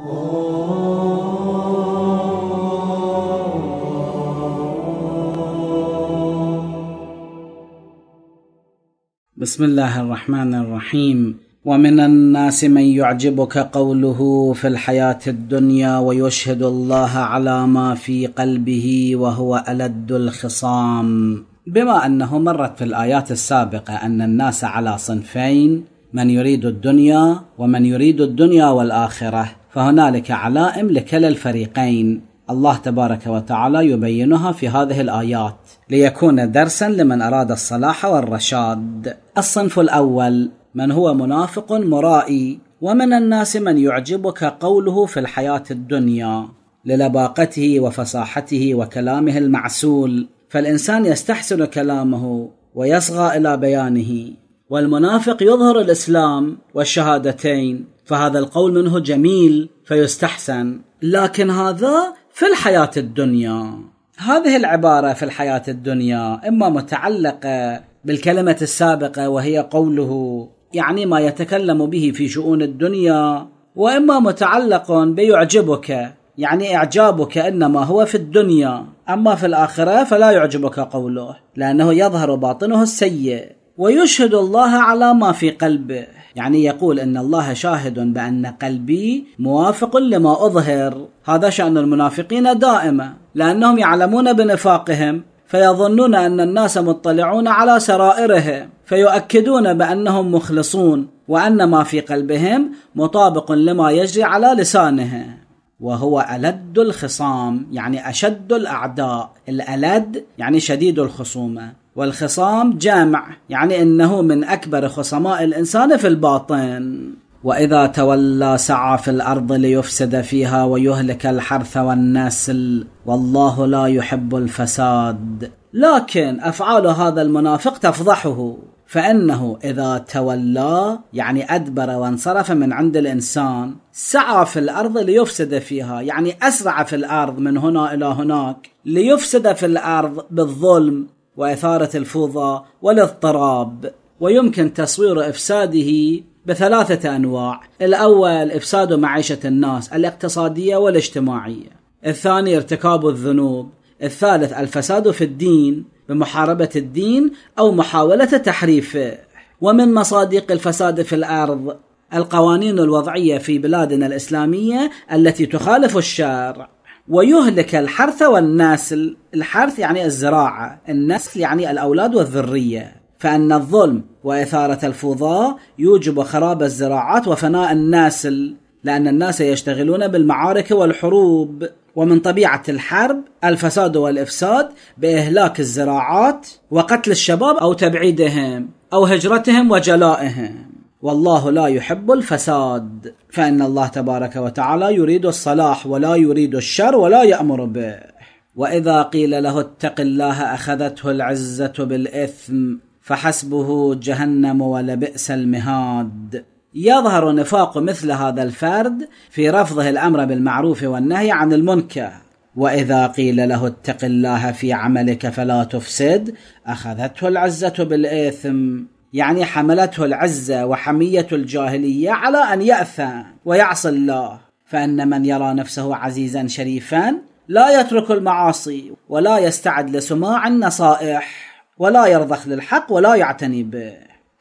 بسم الله الرحمن الرحيم ومن الناس من يعجبك قوله في الحياه الدنيا ويشهد الله على ما في قلبه وهو الد الخصام بما انه مرت في الايات السابقه ان الناس على صنفين من يريد الدنيا ومن يريد الدنيا والاخره فهنالك علائم لكلا الفريقين الله تبارك وتعالى يبينها في هذه الايات ليكون درسا لمن اراد الصلاح والرشاد الصنف الاول من هو منافق مرائي ومن الناس من يعجبك قوله في الحياه الدنيا للباقته وفصاحته وكلامه المعسول فالانسان يستحسن كلامه ويصغى الى بيانه والمنافق يظهر الاسلام والشهادتين فهذا القول منه جميل فيستحسن لكن هذا في الحياة الدنيا هذه العبارة في الحياة الدنيا إما متعلقة بالكلمة السابقة وهي قوله يعني ما يتكلم به في شؤون الدنيا وإما متعلق بيعجبك يعني إعجابك إنما هو في الدنيا أما في الآخرة فلا يعجبك قوله لأنه يظهر باطنه السيء ويشهد الله على ما في قلبه يعني يقول ان الله شاهد بان قلبي موافق لما اظهر هذا شان المنافقين دائما لانهم يعلمون بنفاقهم فيظنون ان الناس مطلعون على سرائرهم فيؤكدون بانهم مخلصون وان ما في قلبهم مطابق لما يجري على لسانهم وهو ألد الخصام يعني أشد الأعداء الألد يعني شديد الخصومة والخصام جامع يعني إنه من أكبر خصماء الإنسان في الباطن وإذا تولى سعى في الأرض ليفسد فيها ويهلك الحرث والنسل والله لا يحب الفساد لكن افعال هذا المنافق تفضحه فانه اذا تولى يعني ادبر وانصرف من عند الانسان سعى في الارض ليفسد فيها يعني اسرع في الارض من هنا الى هناك ليفسد في الارض بالظلم واثاره الفوضى والاضطراب ويمكن تصوير افساده بثلاثه انواع الاول افساد معيشه الناس الاقتصاديه والاجتماعيه الثاني ارتكاب الذنوب الثالث الفساد في الدين بمحاربة الدين أو محاولة تحريفه ومن مصادق الفساد في الأرض القوانين الوضعية في بلادنا الإسلامية التي تخالف الشرع ويهلك الحرث والنسل الحرث يعني الزراعة النسل يعني الأولاد والذرية فأن الظلم وإثارة الفوضى يوجب خراب الزراعات وفناء النسل لأن الناس يشتغلون بالمعارك والحروب ومن طبيعة الحرب الفساد والإفساد بإهلاك الزراعات وقتل الشباب أو تبعيدهم أو هجرتهم وجلائهم والله لا يحب الفساد فإن الله تبارك وتعالى يريد الصلاح ولا يريد الشر ولا يأمر به وإذا قيل له اتق الله أخذته العزة بالإثم فحسبه جهنم ولبئس المهاد يظهر نفاق مثل هذا الفرد في رفضه الامر بالمعروف والنهي عن المنكر واذا قيل له اتق الله في عملك فلا تفسد اخذته العزه بالاثم يعني حملته العزه وحميه الجاهليه على ان ياثم ويعصي الله فان من يرى نفسه عزيزا شريفا لا يترك المعاصي ولا يستعد لسماع النصائح ولا يرضخ للحق ولا يعتني به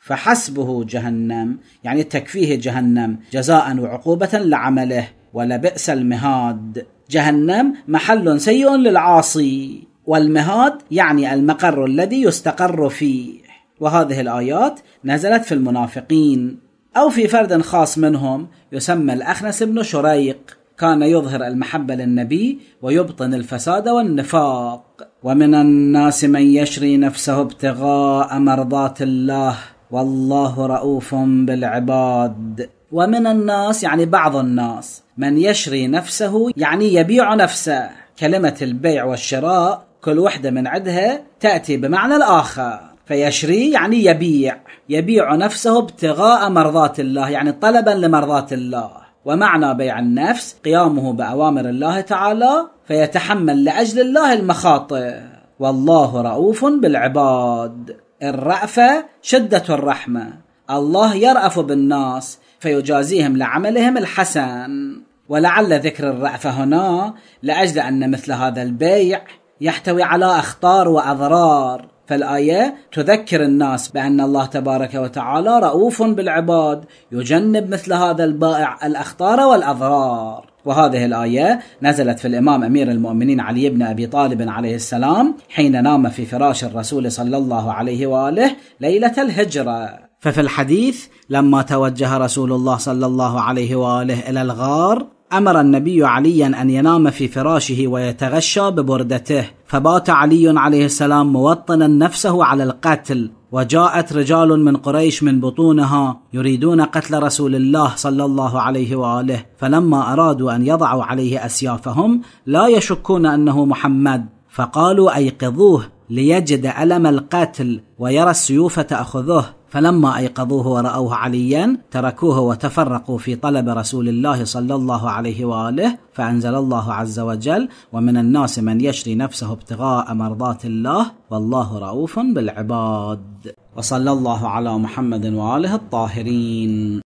فحسبه جهنم يعني تكفيه جهنم جزاء وعقوبة لعمله ولبئس المهاد جهنم محل سيء للعاصي والمهاد يعني المقر الذي يستقر فيه وهذه الآيات نزلت في المنافقين أو في فرد خاص منهم يسمى الأخنس بن شريق كان يظهر المحبة للنبي ويبطن الفساد والنفاق ومن الناس من يشري نفسه ابتغاء مرضات الله والله رؤوف بالعباد ومن الناس يعني بعض الناس من يشري نفسه يعني يبيع نفسه كلمة البيع والشراء كل وحدة من عدها تأتي بمعنى الآخر فيشري يعني يبيع يبيع نفسه ابتغاء مرضات الله يعني طلبا لمرضات الله ومعنى بيع النفس قيامه بأوامر الله تعالى فيتحمل لأجل الله المخاطر والله رؤوف بالعباد الرأفة شدة الرحمة الله يرأف بالناس فيجازيهم لعملهم الحسن ولعل ذكر الرأفة هنا لأجل أن مثل هذا البيع يحتوي على أخطار وأضرار فالآية تذكر الناس بأن الله تبارك وتعالى رؤوف بالعباد يجنب مثل هذا البائع الأخطار والأضرار وهذه الآية نزلت في الإمام أمير المؤمنين علي بن أبي طالب عليه السلام حين نام في فراش الرسول صلى الله عليه وآله ليلة الهجرة ففي الحديث لما توجه رسول الله صلى الله عليه واله الى الغار امر النبي عليا ان ينام في فراشه ويتغشى ببردته فبات علي عليه السلام موطنا نفسه على القتل وجاءت رجال من قريش من بطونها يريدون قتل رسول الله صلى الله عليه واله فلما ارادوا ان يضعوا عليه اسيافهم لا يشكون انه محمد فقالوا ايقظوه ليجد الم القتل ويرى السيوف تاخذه فلما ايقظوه وراوه عليا تركوه وتفرقوا في طلب رسول الله صلى الله عليه واله فانزل الله عز وجل ومن الناس من يشري نفسه ابتغاء مرضات الله والله رؤوف بالعباد وصلى الله على محمد واله الطاهرين